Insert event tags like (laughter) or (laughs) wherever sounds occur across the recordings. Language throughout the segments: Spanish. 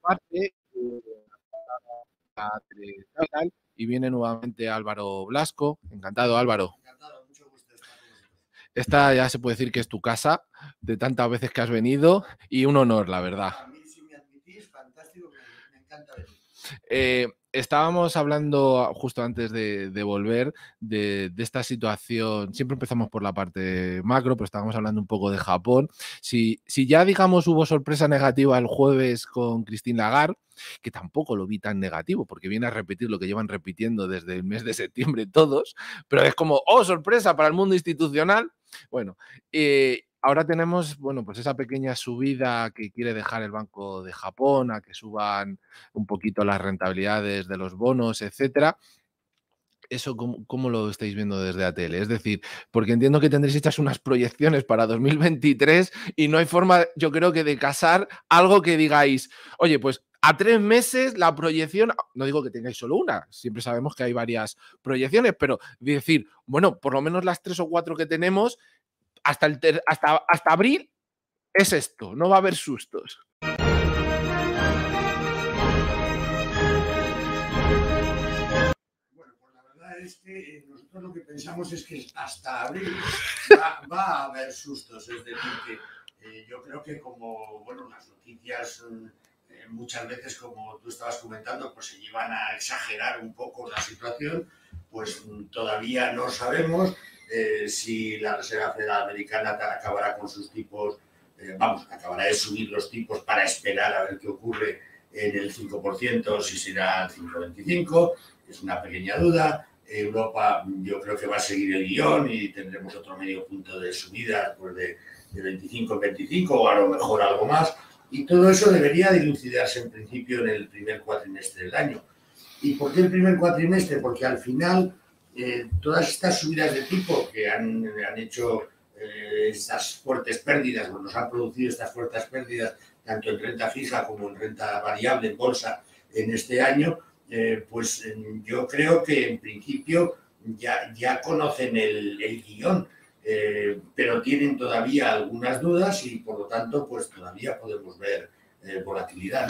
parte, eh, y viene nuevamente Álvaro Blasco. Encantado, Álvaro. Esta ya se puede decir que es tu casa, de tantas veces que has venido, y un honor, la verdad. Eh, estábamos hablando ah, justo antes de, volver de, esta situación. Siempre empezamos por la parte macro, pero estábamos hablando un poco de Japón. Si, si ya, digamos, hubo sorpresa negativa el jueves con Christine Lagarde, que tampoco lo vi tan negativo, porque viene a repetir lo que llevan repitiendo desde el mes de septiembre todos, pero es como, oh, sorpresa para el mundo institucional. Bueno, eh, Ahora tenemos, bueno, pues esa pequeña subida que quiere dejar el Banco de Japón, a que suban un poquito las rentabilidades de los bonos, etcétera. ¿Eso cómo, lo estáis viendo desde ATL? Es decir, porque entiendo que tendréis hechas unas proyecciones para 2023 y no hay forma, yo creo que de casar algo que digáis, oye, pues a tres meses la proyección, no digo que tengáis solo una, siempre sabemos que hay varias proyecciones, pero decir, bueno, por lo menos las tres o cuatro que tenemos hasta, hasta, abril es esto, no va a haber sustos. Bueno, pues la verdad es que eh, nosotros lo que pensamos es que hasta abril va, a haber sustos. Es decir, que eh, yo creo que como, bueno, las noticias mm, eh, muchas veces, como tú estabas comentando, pues se llevan a exagerar un poco la situación, pues todavía no sabemos. Eh, si la Reserva Federal Americana acabará con sus tipos, eh, vamos, acabará de subir los tipos para esperar a ver qué ocurre en el 5%, si será el 5,25, es una pequeña duda. Europa yo creo que va a seguir el guión y tendremos otro medio punto de subida pues de, de 25 en 25 o a lo mejor algo más. Y todo eso debería dilucidarse en principio en el primer cuatrimestre del año. ¿Y por qué el primer cuatrimestre? Porque al final eh, todas estas subidas de tipo que han, hecho eh, estas fuertes pérdidas, o nos han producido estas fuertes pérdidas, tanto en renta fija como en renta variable, en bolsa, en este año, eh, pues yo creo que en principio ya, ya conocen el, guión, pero tienen todavía algunas dudas y por lo tanto, pues todavía podemos ver volatilidad.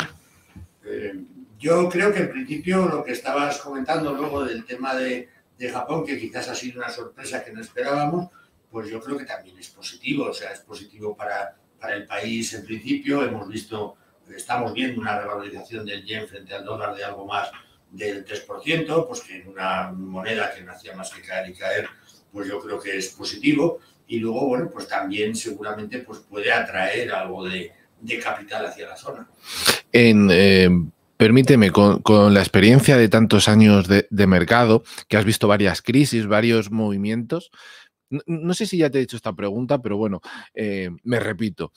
yo creo que en principio lo que estabas comentando luego del tema de de Japón, que quizás ha sido una sorpresa que no esperábamos, pues yo creo que también es positivo, o sea, es positivo para, para el país en principio, hemos visto, estamos viendo una revalorización del yen frente al dólar de algo más del 3%, pues que en una moneda que no hacía más que caer y caer, pues yo creo que es positivo. Y luego, bueno, pues también seguramente pues puede atraer algo de, capital hacia la zona. En, eh, Permíteme, con, la experiencia de tantos años de, mercado, que has visto varias crisis, varios movimientos, no, sé si ya te he hecho esta pregunta, pero bueno, eh, me repito.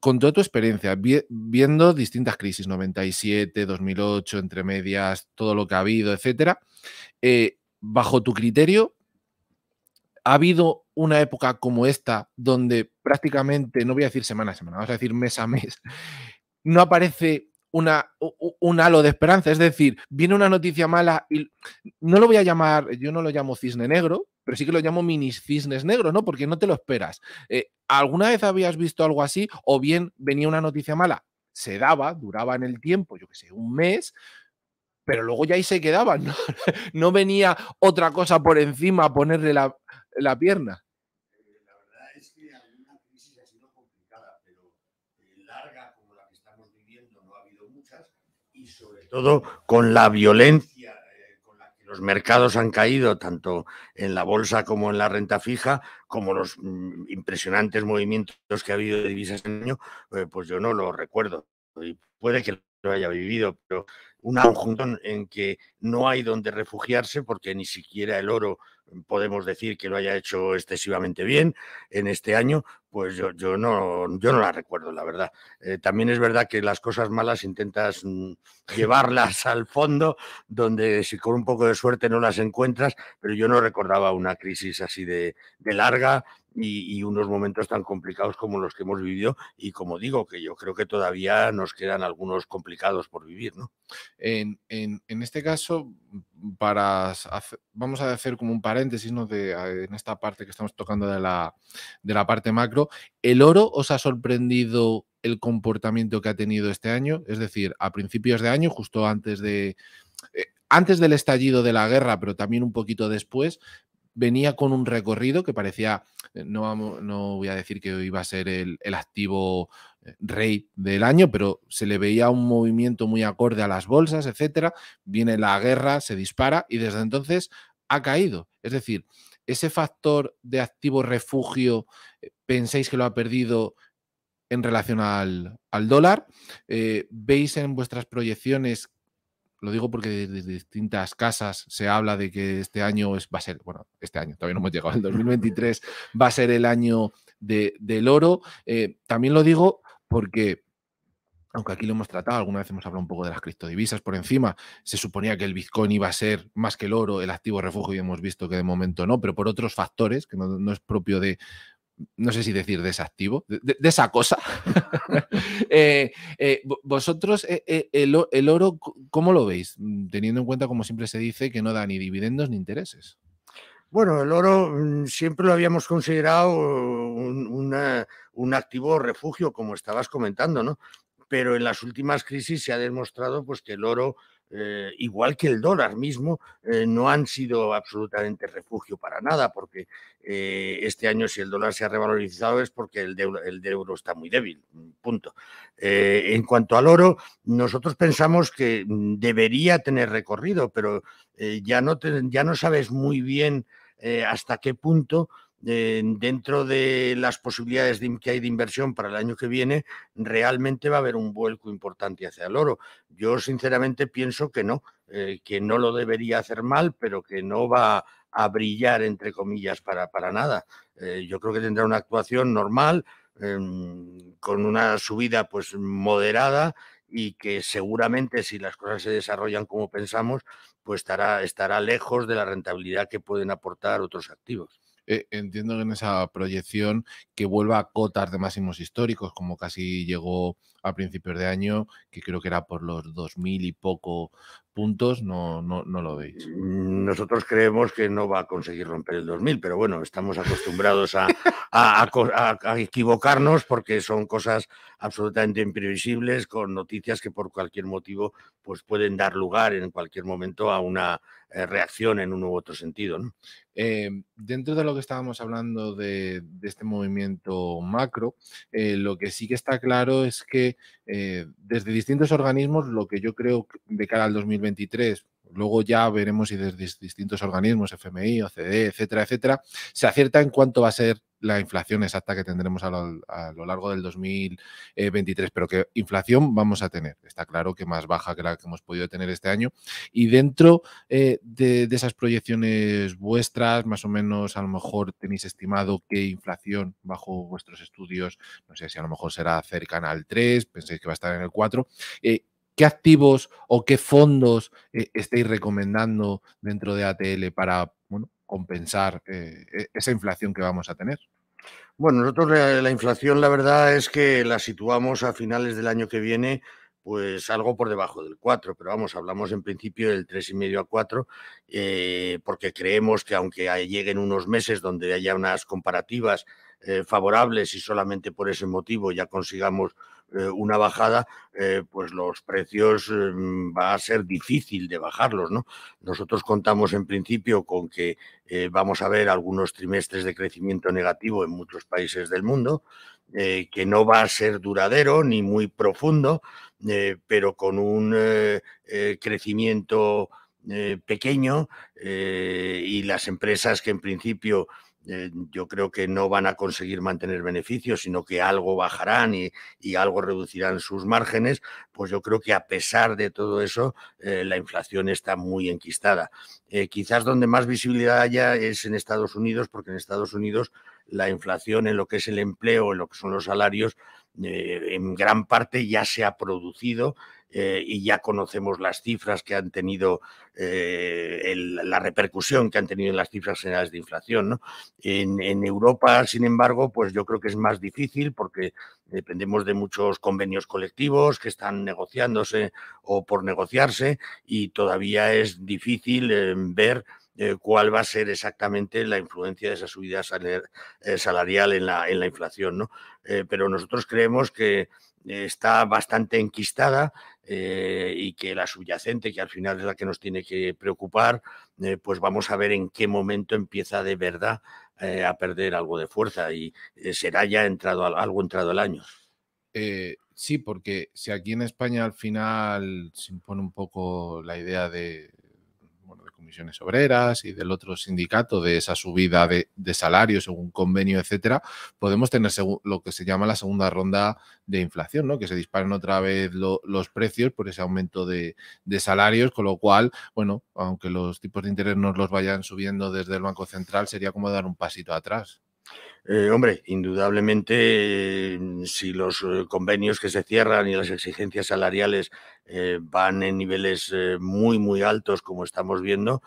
Con toda tu experiencia, viendo distintas crisis, 97, 2008, entre medias, todo lo que ha habido, etcétera, eh, bajo tu criterio, ¿ha habido una época como esta donde prácticamente, no voy a decir semana a semana, vamos a decir mes a mes, (laughs) no aparece una, un halo de esperanza. Es decir, viene una noticia mala y no lo voy a llamar, yo no lo llamo cisne negro, pero sí que lo llamo mini cisnes negro ¿no? Porque no te lo esperas. Eh, ¿Alguna vez habías visto algo así? O bien venía una noticia mala, se daba, duraba en el tiempo, yo que sé, un mes, pero luego ya ahí se quedaban (laughs) ¿no? no venía otra cosa por encima a ponerle la pierna. todo con la violencia eh, con la que los mercados han caído, tanto en la bolsa como en la renta fija, como los mm, impresionantes movimientos que ha habido de divisas en año, eh, pues yo no lo recuerdo. Y puede que lo haya vivido, pero un conjunción en que no hay donde refugiarse porque ni siquiera el oro mm, podemos decir que lo haya hecho excesivamente bien en este año, pues yo, no, yo no la recuerdo, la verdad. Eh, también es verdad que las cosas malas intentas mm, llevarlas al fondo, donde si con un poco de suerte no las encuentras, pero yo no recordaba una crisis así de, de larga, y, unos momentos tan complicados como los que hemos vivido y como digo, que yo creo que todavía nos quedan algunos complicados por vivir. ¿no? En, este caso, para vamos a hacer como un paréntesis ¿no? de, en esta parte que estamos tocando de la, de la parte macro, ¿el oro os ha sorprendido el comportamiento que ha tenido este año? Es decir, a principios de año, justo antes de... Eh, antes del estallido de la guerra, pero también un poquito después, venía con un recorrido que parecía, eh, no, no voy a decir que iba a ser el, activo eh, rey del año, pero se le veía un movimiento muy acorde a las bolsas, etcétera. Viene la guerra, se dispara y desde entonces ha caído. Es decir, ese factor de activo refugio, eh, ¿pensáis que lo ha perdido en relación al, dólar? ¿Veis en vuestras proyecciones lo digo porque desde distintas casas se habla de que este año va a ser, bueno, este año, todavía no hemos llegado, al 2023 va a ser el año de, del oro. Eh, también lo digo porque aunque aquí lo hemos tratado, alguna vez hemos hablado un poco de las criptodivisas por encima, se suponía que el Bitcoin iba a ser más que el oro, el activo refugio, y hemos visto que de momento no, pero por otros factores, que no es propio de no sé si decir desactivo, de, esa cosa. (laughs) Eh, eh, vosotros, eh, el, oro, ¿cómo lo veis? Mm, teniendo en cuenta, como siempre se dice, que no da ni dividendos ni intereses. Bueno, el oro mm, siempre lo habíamos considerado un, un activo refugio, como estabas comentando, ¿no? Pero en las últimas crisis se ha demostrado pues, que el oro eh, igual que el dólar mismo, eh, no han sido absolutamente refugio para nada, porque eh, este año si el dólar se ha revalorizado es porque el euro, está muy débil, mm, punto. en cuanto al oro, nosotros pensamos que mm, debería tener recorrido, pero ya, no ya no sabes muy bien hasta qué punto dentro de las posibilidades que hay de inversión para el año que viene, realmente va a haber un vuelco importante hacia el oro. Yo sinceramente pienso que no, eh, que no lo debería hacer mal, pero que no va a brillar, entre comillas, para, para nada. Eh, yo creo que tendrá una actuación normal, em, con una subida pues moderada y que seguramente si las cosas se desarrollan como pensamos, pues estará, estará lejos de la rentabilidad que pueden aportar otros activos. Eh, entiendo que en esa proyección que vuelva a cotas de máximos históricos, como casi llegó a principios de año, que creo que era por los 2.000 y poco puntos, no, no, lo veis. Mm, nosotros creemos que no va a conseguir romper el 2.000, pero bueno, estamos acostumbrados a, a, equivocarnos porque son cosas absolutamente imprevisibles, con noticias que por cualquier motivo pues pueden dar lugar en cualquier momento a una eh, reacción en un u otro sentido. Eh, dentro de lo que estábamos hablando de, este movimiento macro, eh, lo que sí que está claro es que eh, desde distintos organismos, lo que yo creo de cara al 2023, luego ya veremos si desde distintos organismos, FMI, OCDE, etcétera, etcétera, se acierta en cuánto va a ser la inflación exacta que tendremos a lo, largo del 2023, eh, pero que inflación vamos a tener. Está claro que más baja que la que hemos podido tener este año. Y dentro eh, de, esas proyecciones vuestras, más o menos, a lo mejor tenéis estimado qué inflación bajo vuestros estudios, no sé si a lo mejor será cercana al 3, pensáis que va a estar en el 4. Eh, ¿Qué activos o qué fondos estáis recomendando dentro de ATL para bueno, compensar eh, e, esa inflación que vamos a tener? Bueno, nosotros eh, la, inflación la verdad es que la situamos a finales del año que viene pues algo por debajo del 4, pero vamos, hablamos en principio del 3,5 a 4, eh, porque creemos que aunque lleguen unos meses donde haya unas comparativas favorables y solamente por ese motivo ya consigamos eh, una bajada, eh, pues los precios mm, va a ser difícil de bajarlos. ¿no? Nosotros contamos en principio con que eh, vamos a ver algunos trimestres de crecimiento negativo en muchos países del mundo, que no va a ser duradero ni muy profundo, pero con un crecimiento pequeño y las empresas que en principio eh, yo creo que no van a conseguir mantener beneficios, sino que algo bajarán y, algo reducirán sus márgenes, pues yo creo que a pesar de todo eso, eh, la inflación está muy enquistada. Eh, quizás donde más visibilidad haya es en Estados Unidos, porque en Estados Unidos la inflación en lo que es el empleo, en lo que son los salarios, en gran parte ya se ha producido eh, y ya conocemos las cifras que han tenido, eh, la repercusión que han tenido en las cifras generales de inflación. En, Europa, sin embargo, pues yo creo que es más difícil porque dependemos de muchos convenios colectivos que están negociándose o por negociarse y todavía es difícil eh, ver cuál va a ser exactamente la influencia de esa subida salarial en la, en la inflación. pero nosotros creemos que está bastante enquistada eh, y que la subyacente, que al final es la que nos tiene que preocupar, eh, pues vamos a ver en qué momento empieza de verdad eh, a perder algo de fuerza y será ya entrado algo entrado el año. sí, porque si aquí en España al final se impone un poco la idea de misiones obreras y del otro sindicato de esa subida de, salarios según convenio, etcétera, podemos tener lo que se llama la segunda ronda de inflación, ¿no? Que se disparen otra vez los precios por ese aumento de, salarios, con lo cual, bueno, aunque los tipos de interés no los vayan subiendo desde el Banco Central, sería como dar un pasito atrás. Eh, hombre, indudablemente, mm, si los eh, convenios que se cierran y las exigencias salariales eh, van en niveles muy, muy altos, como estamos viendo,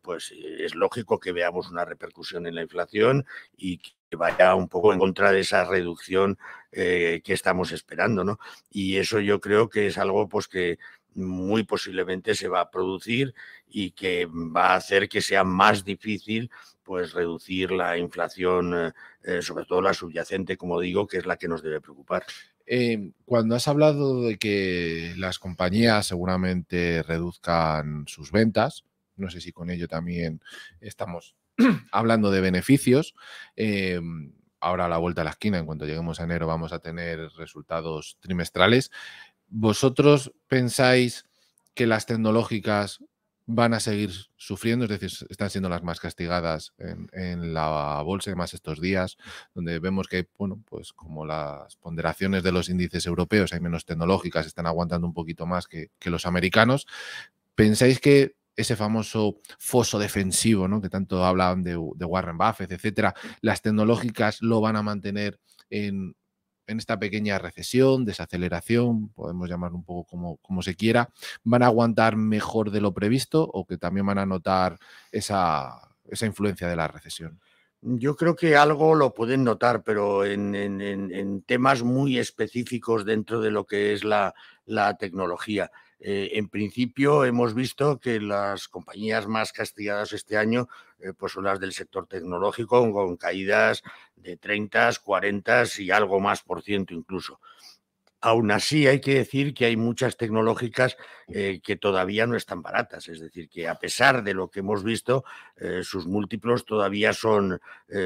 pues es lógico que veamos una repercusión en la inflación y que vaya un poco en contra de esa reducción que estamos esperando, ¿no? Y eso yo creo que es algo pues que muy posiblemente se va a producir y que va a hacer que sea más difícil pues reducir la inflación, eh, eh, sobre todo la subyacente, como digo, que es la que nos debe preocupar. Em, cuando has hablado de que las compañías seguramente reduzcan sus ventas, no sé si con ello también estamos (clears throat) hablando de beneficios. Em, ahora a la vuelta a la esquina, en cuanto lleguemos a enero, vamos a tener resultados trimestrales. ¿Vosotros pensáis que las tecnológicas van a seguir sufriendo, es decir, están siendo las más castigadas en, la bolsa, más estos días, donde vemos que, bueno, pues como las ponderaciones de los índices europeos hay menos tecnológicas, están aguantando un poquito más que, los americanos. ¿Pensáis que ese famoso foso defensivo, ¿no? Que tanto hablan de, de Warren Buffett, etcétera, las tecnológicas lo van a mantener en en esta pequeña recesión, desaceleración, podemos llamarlo un poco como, se quiera, van a aguantar mejor de lo previsto o que también van a notar esa, influencia de la recesión? Yo creo que algo lo pueden notar, pero en, en, temas muy específicos dentro de lo que es la tecnología. Eh, en principio hemos visto que las compañías más castigadas este año eh, pues son las del sector tecnológico, con, caídas de 30, 40 y algo más por ciento incluso. Aún así, hay que decir que hay muchas tecnológicas eh, que todavía no están baratas, es decir, que a pesar de lo que hemos visto, sus múltiplos todavía son,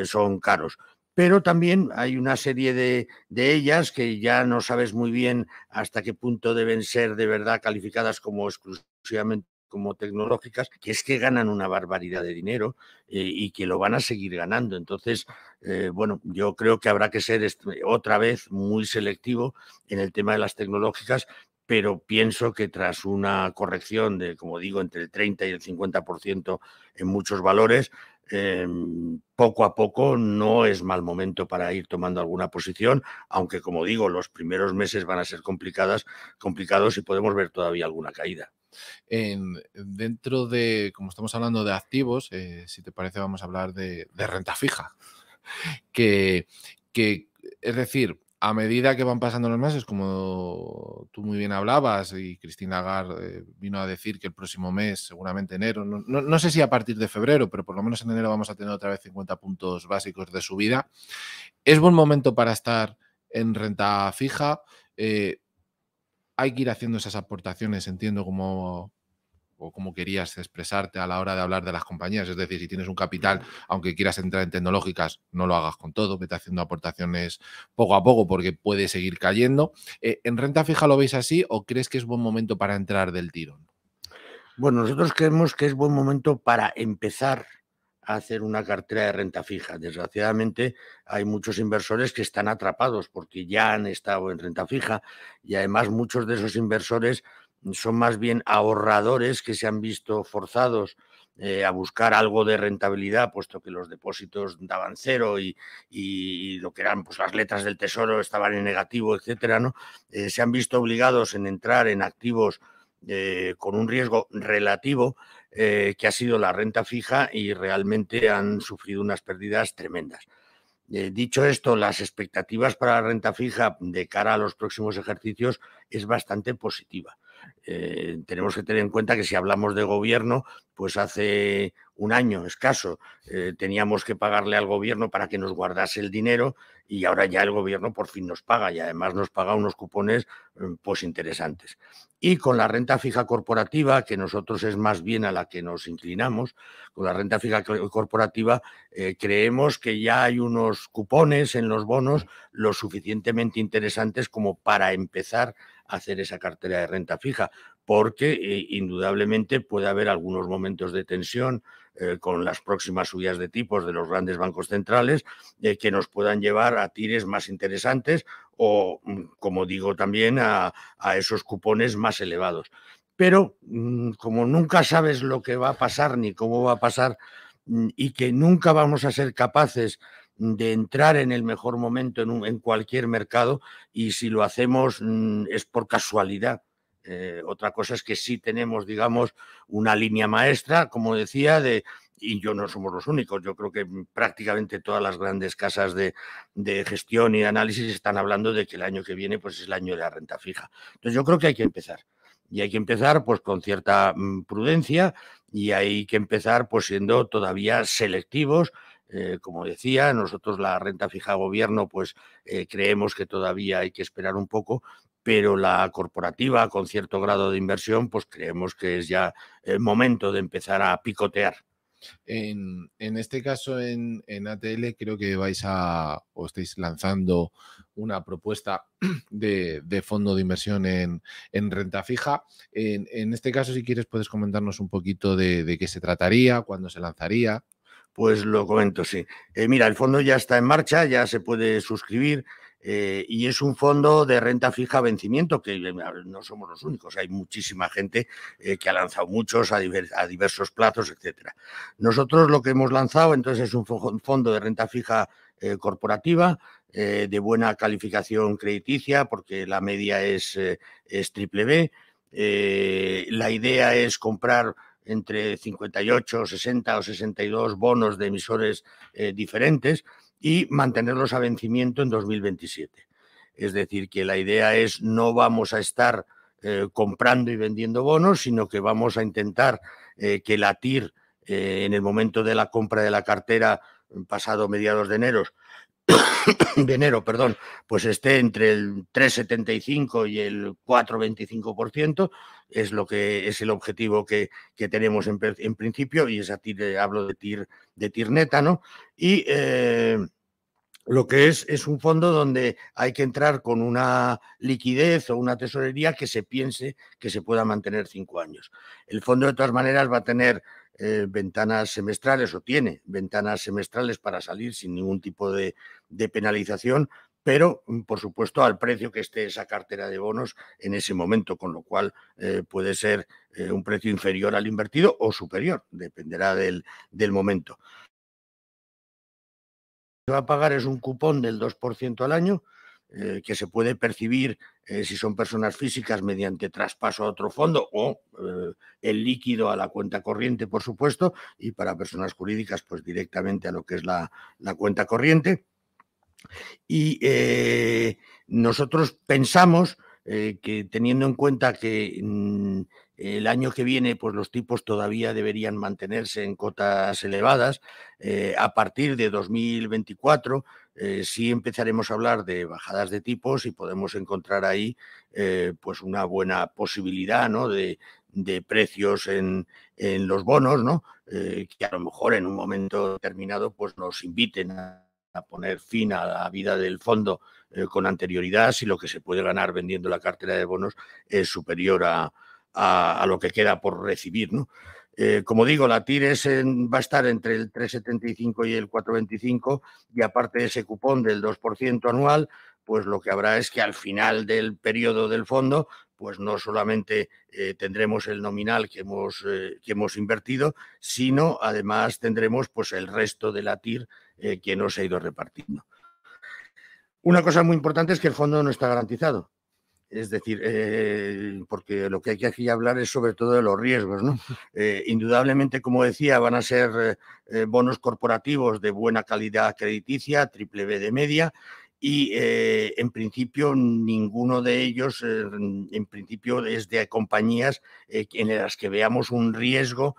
son caros pero también hay una serie de, ellas que ya no sabes muy bien hasta qué punto deben ser de verdad calificadas como exclusivamente como tecnológicas, que es que ganan una barbaridad de dinero eh, y que lo van a seguir ganando. Entonces, eh, bueno, yo creo que habrá que ser otra vez muy selectivo en el tema de las tecnológicas, pero pienso que tras una corrección de, como digo, entre el 30 y el 50% en muchos valores, Em, poco a poco no es mal momento para ir tomando alguna posición, aunque como digo, los primeros meses van a ser complicadas, complicados y podemos ver todavía alguna caída. dentro de, como estamos hablando de activos, eh, si te parece vamos a hablar de, renta fija, (laughs) que, que es decir, a medida que van pasando los meses, como tú muy bien hablabas y Cristina Gar eh, vino a decir que el próximo mes, seguramente enero, no, sé si a partir de febrero, pero por lo menos en enero vamos a tener otra vez 50 puntos básicos de subida, es buen momento para estar en renta fija. Eh, hay que ir haciendo esas aportaciones, entiendo, como o cómo querías expresarte a la hora de hablar de las compañías. Es decir, si tienes un capital, aunque quieras entrar en tecnológicas, no lo hagas con todo, vete haciendo aportaciones poco a poco porque puede seguir cayendo. Eh, ¿En renta fija lo veis así o crees que es buen momento para entrar del tirón? Bueno, nosotros creemos que es buen momento para empezar a hacer una cartera de renta fija. Desgraciadamente hay muchos inversores que están atrapados porque ya han estado en renta fija y además muchos de esos inversores son más bien ahorradores que se han visto forzados eh, a buscar algo de rentabilidad, puesto que los depósitos daban cero y, lo que eran pues, las letras del tesoro estaban en negativo, etcétera, ¿no? Eh, se han visto obligados en entrar en activos eh, con un riesgo relativo que ha sido la renta fija y realmente han sufrido unas pérdidas tremendas. dicho esto, las expectativas para la renta fija de cara a los próximos ejercicios es bastante positiva. Eh, tenemos que tener en cuenta que si hablamos de gobierno, pues hace un año escaso eh, teníamos que pagarle al gobierno para que nos guardase el dinero y ahora ya el gobierno por fin nos paga y además nos paga unos cupones mm, pues interesantes. Y con la renta fija corporativa, que nosotros es más bien a la que nos inclinamos, con la renta fija corporativa eh, creemos que ya hay unos cupones en los bonos lo suficientemente interesantes como para empezar a hacer esa cartera de renta fija, porque eh, indudablemente puede haber algunos momentos de tensión eh, con las próximas subidas de tipos de los grandes bancos centrales eh, que nos puedan llevar a tires más interesantes o, mm, como digo también, a, esos cupones más elevados. Pero mm, como nunca sabes lo que va a pasar ni cómo va a pasar mm, y que nunca vamos a ser capaces de entrar en el mejor momento en, cualquier mercado y si lo hacemos mm, es por casualidad. Eh, otra cosa es que sí tenemos, digamos, una línea maestra, como decía, de, y yo no somos los únicos. Yo creo que mm, prácticamente todas las grandes casas de, gestión y análisis están hablando de que el año que viene pues, es el año de la renta fija. Entonces yo creo que hay que empezar. Y hay que empezar pues, con cierta mm, prudencia y hay que empezar pues, siendo todavía selectivos eh, como decía, nosotros la renta fija gobierno, pues eh, creemos que todavía hay que esperar un poco, pero la corporativa con cierto grado de inversión, pues creemos que es ya el momento de empezar a picotear. En, este caso, en, ATL, creo que vais a o estáis lanzando una propuesta (clears throat) de, fondo de inversión en, renta fija. En, este caso, si quieres, puedes comentarnos un poquito de qué se trataría, cuándo se lanzaría pues lo comento, sí. Eh, mira, el fondo ya está en marcha, ya se puede suscribir. Eh, y es un fondo de renta fija vencimiento, que eh, no somos los únicos, hay muchísima gente que ha lanzado muchos a, diversos plazos, etcétera. Nosotros lo que hemos lanzado entonces es un fondo de renta fija corporativa de buena calificación crediticia, porque la media es, es triple B. la idea es comprar entre 58, 60 o 62 bonos de emisores eh, diferentes y mantenerlos a vencimiento en 2027. Es decir, que la idea es no vamos a estar eh, comprando y vendiendo bonos, sino que vamos a intentar eh, que la TIR en el momento de la compra de la cartera, mm, pasado mediados de enero, (coughs) de enero, perdón, pues esté entre el 3,75 y el 4,25%, es lo que es el objetivo que, que tenemos en, principio, y es a tir, eh, hablo de tir, de tir neta, ¿no? Y eh, lo que es es un fondo donde hay que entrar con una liquidez o una tesorería que se piense que se pueda mantener cinco años. El fondo, de todas maneras, va a tener eh, ventanas semestrales o tiene ventanas semestrales para salir sin ningún tipo de, penalización, pero mm, por supuesto al precio que esté esa cartera de bonos en ese momento, con lo cual eh, puede ser eh, un precio inferior al invertido o superior, dependerá del, momento. Lo que va a pagar es un cupón del 2% al año, eh, que se puede percibir eh, si son personas físicas mediante traspaso a otro fondo o eh, el líquido a la cuenta corriente, por supuesto, y para personas jurídicas, pues directamente a lo que es la, cuenta corriente. Y nosotros pensamos que teniendo en cuenta que... Mm, el año que viene, pues los tipos todavía deberían mantenerse en cotas elevadas. Eh, a partir de 2024, eh, sí empezaremos a hablar de bajadas de tipos y podemos encontrar ahí, eh, pues, una buena posibilidad, ¿no? De, precios en, los bonos, ¿no? Eh, que a lo mejor en un momento determinado pues nos inviten a, poner fin a la vida del fondo con anterioridad si lo que se puede ganar vendiendo la cartera de bonos es superior a, a, lo que queda por recibir. ¿no? Eh, como digo, la TIR e va a estar entre el 3,75 y el 4,25 y aparte de ese cupón del 2% anual, pues lo que habrá es que al final del periodo del fondo, pues no solamente eh, tendremos el nominal que hemos, eh, que hemos invertido, sino además tendremos pues el resto de la TIR e, que no se ha ido repartiendo. Una cosa muy importante es que el fondo no está garantizado. Es decir, eh, porque lo que hay que aquí hablar es sobre todo de los riesgos. ¿no? (laughs) Eh, indudablemente, como decía, van a ser eh, bonos corporativos de buena calidad crediticia, triple B de media, y en principio ninguno de ellos, en principio es de compañías en las que veamos un riesgo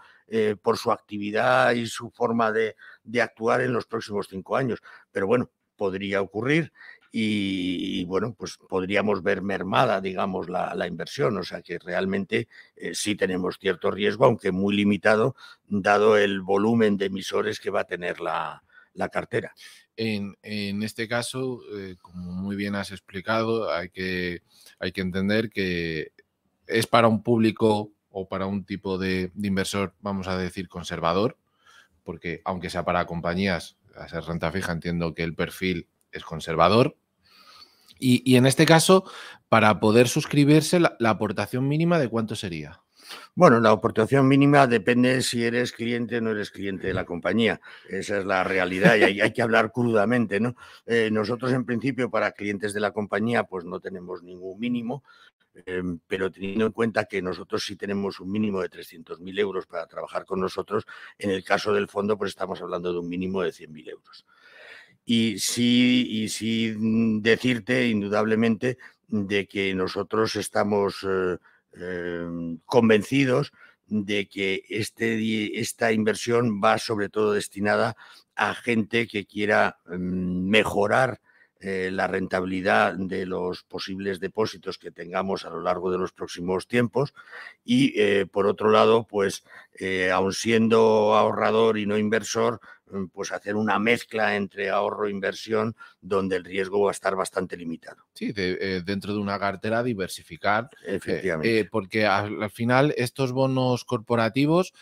por su actividad y su forma de, de, actuar en los próximos cinco años. Pero bueno, podría ocurrir y, bueno, pues podríamos ver mermada, digamos, la, inversión. O sea que realmente eh, sí tenemos cierto riesgo, aunque muy limitado, dado el volumen de emisores que va a tener la, cartera. En, este caso, eh, como muy bien has explicado, hay que, hay que entender que es para un público o para un tipo de, inversor, vamos a decir, conservador, porque aunque sea para compañías, a ser renta fija, entiendo que el perfil es conservador, y, en este caso, para poder suscribirse, la, aportación mínima de cuánto sería. Bueno, la aportación mínima depende si eres cliente o no eres cliente de la compañía. Esa es la realidad y hay, hay que hablar crudamente, ¿no? Eh, nosotros, en principio, para clientes de la compañía, pues no tenemos ningún mínimo, em, pero teniendo en cuenta que nosotros sí tenemos un mínimo de 300.000 euros para trabajar con nosotros, en el caso del fondo, pues estamos hablando de un mínimo de 100.000 euros y sí, y sí mm, decirte indudablemente de que nosotros estamos eh, eh, convencidos de que este, esta inversión va sobre todo destinada a gente que quiera mm, mejorar eh, la rentabilidad de los posibles depósitos que tengamos a lo largo de los próximos tiempos y por otro lado pues aun siendo ahorrador y no inversor Mm, pues hacer una mezcla entre ahorro e inversión donde el riesgo va a estar bastante limitado. Sí, eh, dentro de una cartera diversificar. Eh, Efectivamente. Eh, porque al, final estos bonos corporativos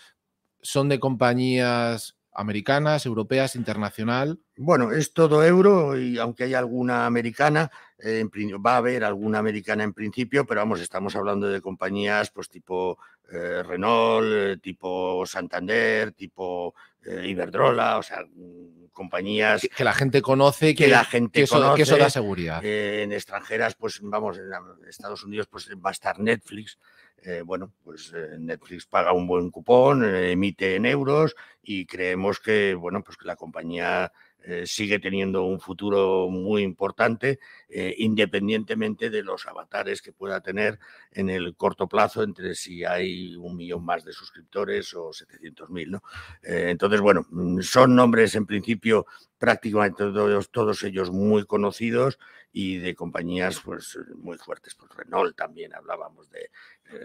son de compañías americanas, europeas, internacional. Bueno, es todo euro y aunque hay alguna americana, va a haber alguna americana en principio, pero vamos, estamos hablando de compañías pues tipo Renault, tipo Santander, tipo eh, Iberdrola, o sea, mm, compañías que, la gente conoce, que, la gente eso, conoce, que da seguridad. Eh, en extranjeras, pues vamos, en ah, Estados Unidos, pues va a estar Netflix. Eh, bueno, pues Netflix paga un buen cupón, emite en euros y creemos que, bueno, pues que la compañía eh, sigue teniendo un futuro muy importante, eh, independientemente de los avatares que pueda tener en el corto plazo, entre si hay un millón más de suscriptores o 700.000. ¿no? Eh, entonces, bueno, mm, son nombres en principio prácticamente todos, ellos muy conocidos y de compañías pues, muy fuertes. Pues Renault también hablábamos de,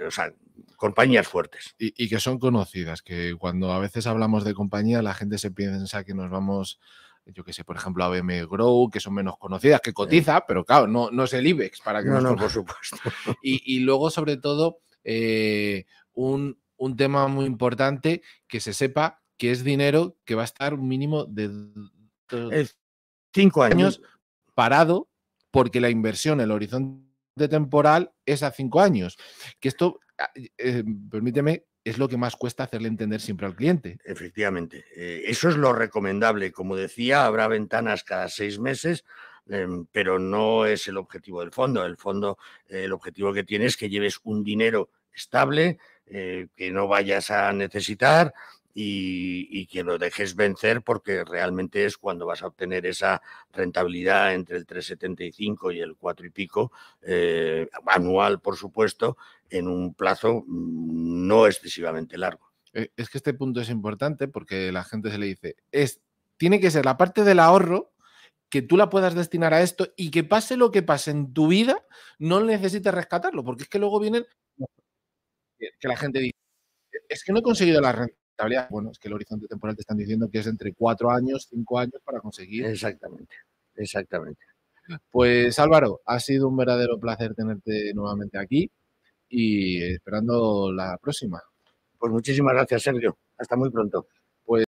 o sea, compañías fuertes. Y, y, que son conocidas, que cuando a veces hablamos de compañía la gente se piensa que nos vamos yo que sé, por ejemplo, ABM Grow, que son menos conocidas, que cotiza, pero claro, no, no es el IBEX para que no, no, por supuesto. (laughs) Y, luego, sobre todo, eh, un, tema muy importante que se sepa que es dinero que va a estar un mínimo de cinco años. parado porque la inversión, el horizonte temporal es a cinco años. Que esto Ah, eh, permíteme, es lo que más cuesta hacerle entender siempre al cliente. Efectivamente, eh, eso es lo recomendable. Como decía, habrá ventanas cada seis meses. Em, pero no es el objetivo del fondo. El fondo, el objetivo que tienes es que lleves un dinero estable, eh, que no vayas a necesitar, y, que lo dejes vencer porque realmente es cuando vas a obtener esa rentabilidad entre el 3,75 y el 4 y pico, anual por supuesto, en un plazo mm, no excesivamente largo. Eh, es que este punto es importante porque la gente se le dice, es, tiene que ser la parte del ahorro que tú la puedas destinar a esto y que pase lo que pase en tu vida, no necesites rescatarlo, porque es que luego vienen que la gente dice, es que no he conseguido la rentabilidad. Bueno, es que el horizonte temporal te están diciendo que es entre cuatro años, cinco años para conseguir. Exactamente, exactamente. Pues Álvaro, ha sido un verdadero placer tenerte nuevamente aquí y esperando la próxima. Pues muchísimas gracias, Sergio. Hasta muy pronto. Pues